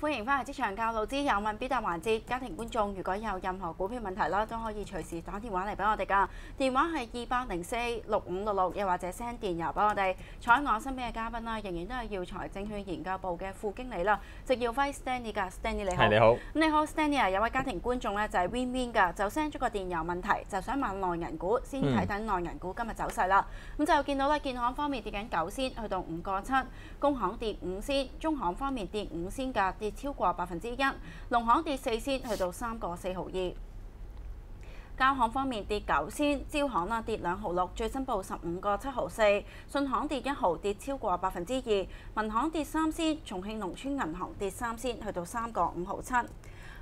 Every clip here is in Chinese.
歡迎翻嚟《職場教導之有問必答環節》。家庭觀眾如果有任何股票問題啦，都可以隨時打電話嚟俾我哋噶，電話係二八零四六五六六，又或者 send 電郵俾我哋。坐喺我身邊嘅嘉賓啦，仍然都係耀財證券研究部嘅副經理啦，直耀輝 Stanley 噶，Stanley 你好。你好。你好 Stanley 啊，有位家庭觀眾咧就係 Win Win 噶，就 send 咗個電郵問題，就想問內銀股，先睇睇內銀股今日走勢啦。咁就見到咧，建行方面跌緊九仙，去到五個七；工行跌五仙；中行方面跌五仙噶。跌超過百分之一，農行跌四仙，去到三個四毫二。交行方面跌九仙，招行啦跌兩毫六，最新報十五個七毫四。信行跌一毫，跌超過百分之二。民行跌三仙，重慶農村銀行跌三仙，去到三個五毫七。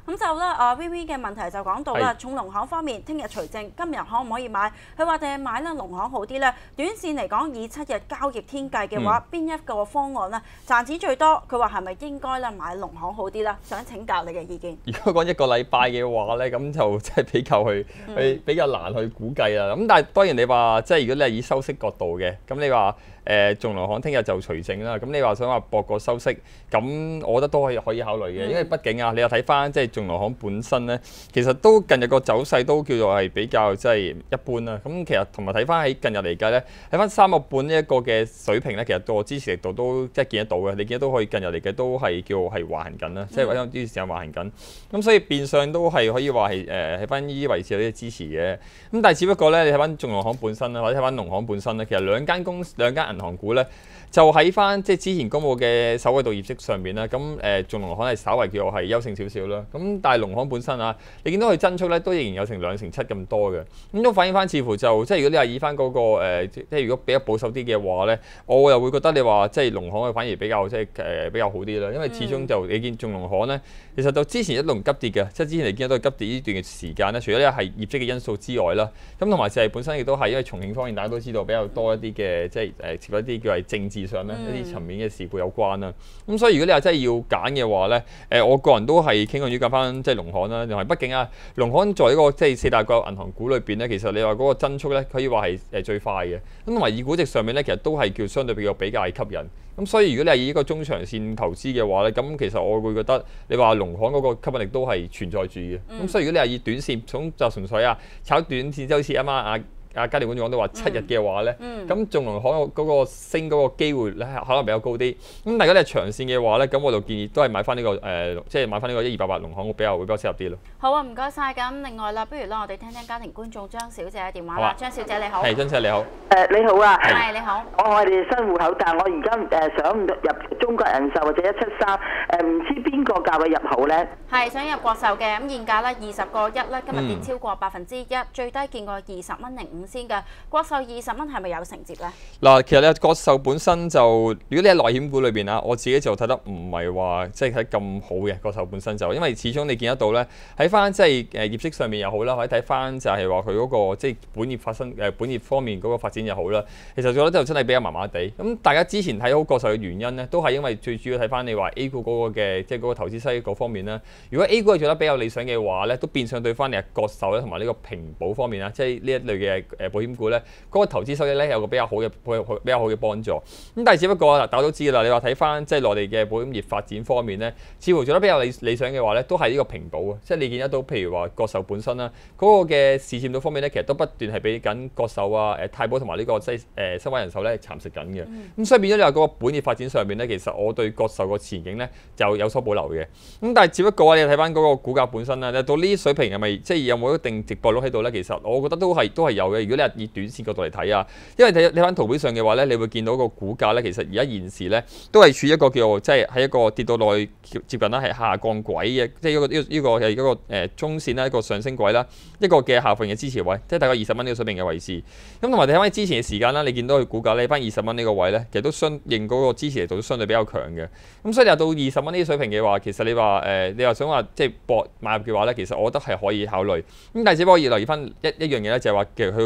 咁就咧，啊 V V 嘅問題就講到啦。重農行方面，聽日除正，今日可唔可以買？佢話定係買咧農行好啲咧。短線嚟講，以七日交易天計嘅話，邊一個方案咧賺錢最多？佢話係咪應該咧買農行好啲咧？想請教你嘅意見。如果講一個禮拜嘅話咧，咁就即係比較去去比較難去估計啦。咁但係當然你話即係如果你係以收息角度嘅，咁你話誒重農行聽日就除正啦。咁你話想話博個收息，咁我覺得都可以可以考慮嘅，因為畢竟啊，你又睇翻即係。眾龍行本身咧，其實都近日個走勢都叫做係比較即係一般啦。咁其實同埋睇翻喺近日嚟計咧，睇翻三個半呢一個嘅水平咧，其實個支持力度都即係見得到嘅。你見都可以近日嚟嘅都係叫係橫行緊啦，即係有啲時間橫行緊。咁所以變相都係可以話係誒喺翻呢啲位置有啲支持嘅。咁但係只不過咧，你睇翻眾龍行本身啦，或者睇翻農行本身咧，其實兩間公兩間銀行股咧，就喺翻即係之前公布嘅首位度業績上面啦。咁誒眾龍行係稍微叫做係優勝少少啦。咁咁但係農行本身啊，你見到佢增速咧，都仍然有成兩成七咁多嘅。咁都反映翻，似乎就即係如果你係以翻嗰個即係如果比較保守啲嘅話咧，我又會覺得你話即係農行，佢反而比較即係誒比較好啲啦。因為始終就你見中農行咧，其實就之前一輪急跌嘅，即係之前你見到急跌呢段嘅時間咧，除咗一係業績嘅因素之外啦，咁同埋就係本身亦都係因為重慶方面，大家都知道比較多一啲嘅，即係誒涉及一啲叫係政治上咧一啲層面嘅事故有關啦。咁所以如果你話真係要揀嘅話咧，誒，我個人都係傾向於即係農行啦，同埋畢竟啊，農行在呢個即係四大國有銀行股裏邊咧，其實你話嗰個增速咧，可以話係誒最快嘅。咁同埋以股值上面咧，其實都係叫相對比較比較係吸引。咁所以如果你係以呢個中長線投資嘅話咧，咁其實我會覺得你話農行嗰個吸引力都係存在住嘅。咁所以如果你係以短線，就純粹啊，炒短線就好似啊嘛啊。啊，家庭觀眾都話七日嘅話咧，咁仲可能嗰個升嗰個機會咧，可能比較高啲。咁大家咧長線嘅話咧，咁我就建議都係買翻呢個誒，即係買翻呢個一二八八農行，會比較會比較適合啲咯。好啊，唔該曬。咁另外啦，不如啦，我哋聽聽家庭觀眾張小姐嘅電話啦。張小姐你好。係，張小姐你好。誒你好啊。係你好。我係你新户口，但係我而家誒想入中國人壽或者一七三，誒唔知邊個價位入口咧？係想入國壽嘅咁現價咧二十個一咧，今日跌超過百分之一，最低見過二十蚊零五。先嘅國壽二十蚊係咪有承接咧？嗱，其實咧國壽本身就如果你喺內險股裏面啊，我自己就睇得唔係話即係睇咁好嘅國壽本身就，因為始終你見得到咧，喺翻即係業績上面又好啦，可以睇翻就係話佢嗰個即係本業發生本業方面嗰個發展又好啦，其實做得真係比較麻麻地。咁大家之前睇好國壽嘅原因咧，都係因為最主要睇翻你話 A 股嗰個嘅即係嗰個投資益嗰方面啦。如果 A 股係做得比較理想嘅話咧，都變相對翻你國壽咧同埋呢個平保方面啊，即係呢一類嘅。誒保險股咧，嗰個投資收益咧有個比較好嘅比較好嘅幫助。咁但係只不過嗱，大家都知啦，你話睇翻即係內地嘅保險業發展方面咧，似乎做得比較理理想嘅話咧，都係呢個平保啊，即係你見得到譬如話國壽本身啦，嗰個嘅市佔度方面咧，其實都不斷係俾緊國壽啊、誒泰保同埋呢個西誒新華人壽咧蠶食緊嘅。咁所以變咗你話嗰個本業發展上面咧，其實我對國壽個前景咧就有所保留嘅。咁但係只不過你睇翻嗰個股價本身啦，到呢啲水平係咪即係有冇一定直播率喺度咧？其實我覺得都係都係有。如果你係以短線角度嚟睇啊，因為睇睇翻圖表上嘅話咧，你會見到個股價咧，其實而家現時咧都係處一個叫即係喺一個跌到內接近啦，係下降軌嘅，即係一個呢個係一個誒中線啦，一個上升軌啦，一個嘅下份嘅支持位，即係大概二十蚊呢個水平嘅位置。咁同埋你睇翻之前嘅時間啦，你見到佢股價咧翻二十蚊呢個位咧，其實都相應嗰個支持力度都相對比較強嘅。咁所以你話到二十蚊呢個水平嘅話，其實你話誒你又想話即係博買入嘅話咧，其實我覺得係可以考慮。咁但係只不過要留意翻一一樣嘢咧，就係話其實佢。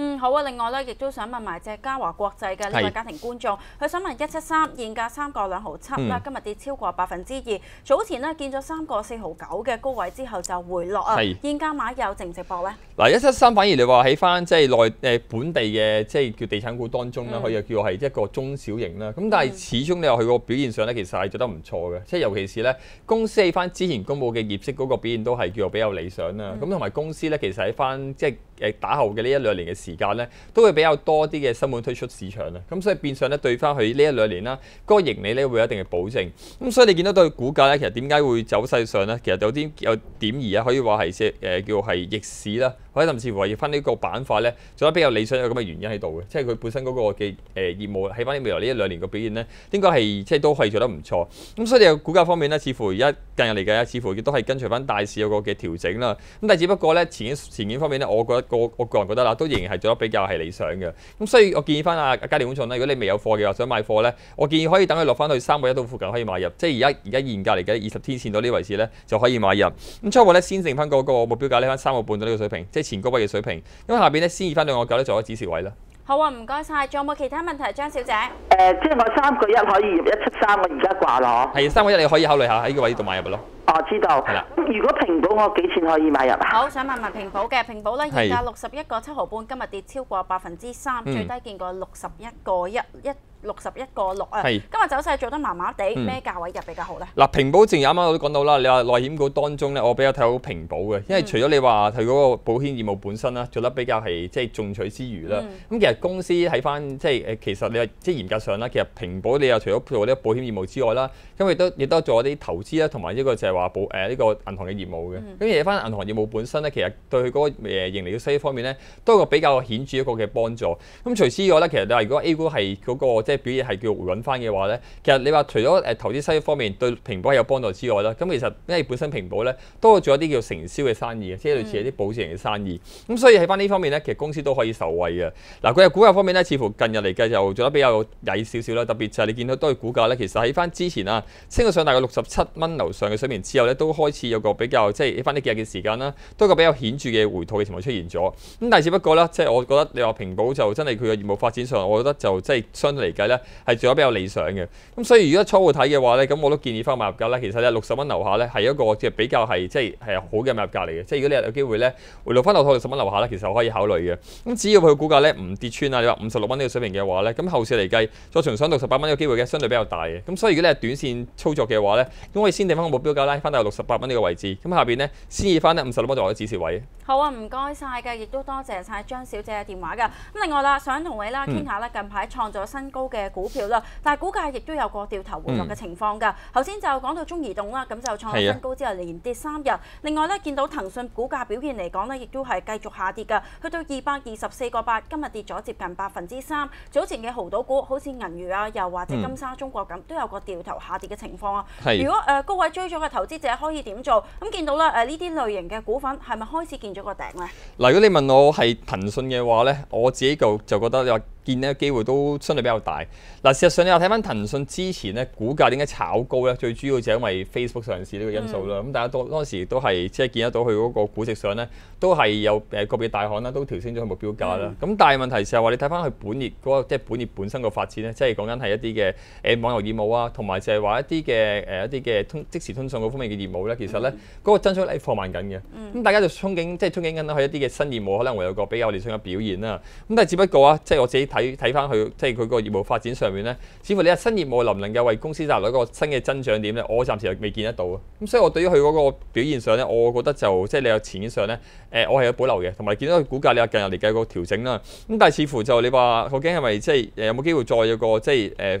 嗯，好啊！另外咧，亦都想問埋只嘉華國際嘅呢位家庭觀眾，佢想問一七三現價三個兩毫七啦，今日跌超過百分之二，早前咧見咗三個四毫九嘅高位之後就回落啊。現價買有淨值博咧？嗱，一七三反而你話喺翻即係內本地嘅即係叫地產股當中咧，佢又叫係一個中小型啦。咁但係始終你話佢個表現上咧，其實係做得唔錯嘅，即係尤其是咧公司喺翻之前公佈嘅業績嗰個表現都係叫做比較理想啦。咁同埋公司咧，其實喺翻即係打後嘅呢一兩年嘅。時間咧都會比較多啲嘅新盤推出市場啦。咁所以變相咧對翻佢呢一兩年啦，個盈利咧會有一定嘅保證。咁所以你見到對股價咧，其實點解會走勢上咧，其實有啲有點兒啊，可以話係誒叫係逆市啦，或者甚至乎係翻呢個板塊咧做得比較理想有咁嘅原因喺度嘅，即係佢本身嗰個嘅誒業務喺翻未來呢一兩年嘅表現咧，應該係即係都係做得唔錯。咁所以有股價方面咧，似乎而家近日嚟嘅，似乎亦都係跟隨翻大市有個嘅調整啦。咁但係只不過咧，前前景方面咧，我覺得個我個人覺得啦，都仍然係。做得比較係理想嘅，咁所以我建議翻阿阿嘉聯本訊咧，如果你未有貨嘅話，想買貨咧，我建議可以等佢落翻去三個一到附近可以買入，即係而家而家現價嚟嘅二十天線到呢個位置咧就可以買入。咁初步咧先剩翻嗰個目標價呢翻三個半到呢個水平，即係前高位嘅水平。咁下邊咧先以翻兩個九咧做咗指示位啦。好啊，唔該曬。仲有冇其他問題，張小姐？誒，即係我三個一可以入一七三，我而家掛咯。係三個一你可以考慮下喺呢個位度買入咯。哦，知道。咁如果平保我幾錢可以買入啊？好，想問問平保嘅平保咧，現價六十一個七毫半，今日跌超過百分之三，最低見過六十一個一一。六十一個六啊，今日走勢做得麻麻地，咩價位入比較好咧？嗱，平保正啱啱我都講到啦，你話內險股當中咧，我比較睇好平保嘅，因為除咗你話睇嗰個保險業務本身啦，做得比較係即係眾取之餘啦，咁其實公司睇翻即係其實你話即係嚴格上啦，其實平保你又除咗做啲保險業務之外啦，咁亦都亦都做啲投資啦，同埋呢個就係話保誒呢個銀行嘅業務嘅。咁而翻銀行業務本身咧，其實對佢嗰個誒盈利嘅收益方面咧，都係比較顯著一個嘅幫助。咁除此之外咧，其實你如果 A 股係嗰個即係表現係叫回穩翻嘅話咧，其實你話除咗誒投資收益方面對平保有幫助之外啦，咁其實因為本身平保咧都做一啲叫承銷嘅生意嘅，即係類似一啲保證型嘅生意。咁所以喺翻呢方面咧，其實公司都可以受惠嘅。嗱，佢嘅股價方面咧，似乎近日嚟嘅就做得比較曳少少啦，特別就係你見到都係股價咧，其實喺翻之前啊，升到上大概六十七蚊樓上嘅水平之後咧，都開始有個比較即係喺翻呢幾日嘅時間啦，都個比較顯著嘅回吐嘅情況出現咗。咁但係只不過咧，即係我覺得你話平保就真係佢嘅業務發展上，我覺得就即係相對嚟。計咧係做得比較理想嘅，咁所以如果初會睇嘅話咧，咁我都建議翻買入價咧，其實咧六十蚊樓下咧係一個係比較係即係好嘅買入價嚟嘅，即係如果你有機會咧回落翻落去六十蚊樓下咧，其實可以考慮嘅。咁只要佢股價咧唔跌穿啊，你話五十六蚊呢個水平嘅話咧，咁後市嚟計再重上六十八蚊嘅機會嘅，相對比較大嘅。咁所以如果你係短線操作嘅話咧，咁我先定翻個目標價拉翻到六十八蚊呢個位置，咁下邊咧先以翻咧五十六蚊作為指示位。好啊，唔該曬嘅，亦都多謝曬張小姐嘅電話嘅。咁另外啦，想同你啦傾下咧，近排創咗新高。嘅股票啦，但系股价亦都有个掉头回落嘅情况噶。头先就讲到中移动啦，咁就创新高之后连跌三日。另外咧，见到腾讯股价表现嚟讲咧，亦都系继续下跌噶，去到二百二十四个八，今日跌咗接近百分之三。早前嘅豪赌股，好似银娱啊，又或者金沙中国咁，都有个掉头下跌嘅情况啊。如果诶高位追咗嘅投资者，可以点做？咁见到啦，诶呢啲类型嘅股份，系咪开始见咗个顶咧？嗱，如果你问我系腾讯嘅话咧，我自己就就觉得又。見咧機會都相對比較大。嗱，事實上你話睇翻騰訊之前咧，股價點解炒高咧？最主要就因為 Facebook 上市呢個因素啦。咁大家當當時都係即係見得到佢嗰個股值上咧，都係有誒個別大行啦，都調升咗佢目標價啦。咁但係問題就係話你睇翻佢本業嗰個即係本業本身個發展咧，即係講緊係一啲嘅誒網遊業務啊，同埋就係話一啲嘅誒一啲嘅通即時通訊嗰方面嘅業務咧，其實咧嗰個增速係放慢緊嘅。咁大家就憧憬即係憧憬緊佢一啲嘅新業務可能會有個比較理想嘅表現啦。咁但係只不過啊，即係我自己睇。睇睇翻佢，即係佢個業務發展上面咧，似乎你話新業務能唔能夠為公司帶來一個新嘅增長點咧？我暫時又未見得到啊！咁所以我對於佢嗰個表現上咧，我覺得就即係你有潛上咧，誒，我係有保留嘅，同埋見到佢股價你有近日嚟嘅個調整啦。咁但係似乎就你話，究竟係咪即係有冇機會再有個即係